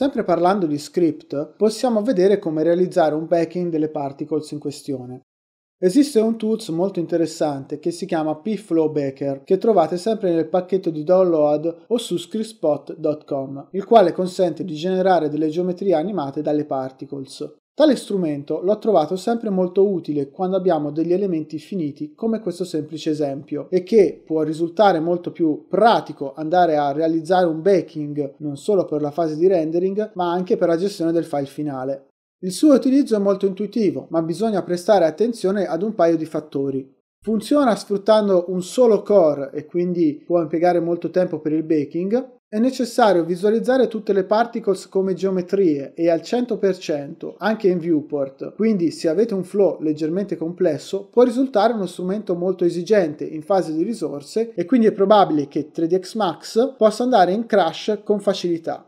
Sempre parlando di script, possiamo vedere come realizzare un backing delle particles in questione. Esiste un tools molto interessante che si chiama pflowbacker che trovate sempre nel pacchetto di download o su scriptspot.com, il quale consente di generare delle geometrie animate dalle particles. Tale strumento l'ho trovato sempre molto utile quando abbiamo degli elementi finiti come questo semplice esempio e che può risultare molto più pratico andare a realizzare un baking non solo per la fase di rendering ma anche per la gestione del file finale. Il suo utilizzo è molto intuitivo ma bisogna prestare attenzione ad un paio di fattori. Funziona sfruttando un solo core e quindi può impiegare molto tempo per il baking. È necessario visualizzare tutte le particles come geometrie e al 100% anche in viewport, quindi se avete un flow leggermente complesso può risultare uno strumento molto esigente in fase di risorse e quindi è probabile che 3 dx Max possa andare in crash con facilità.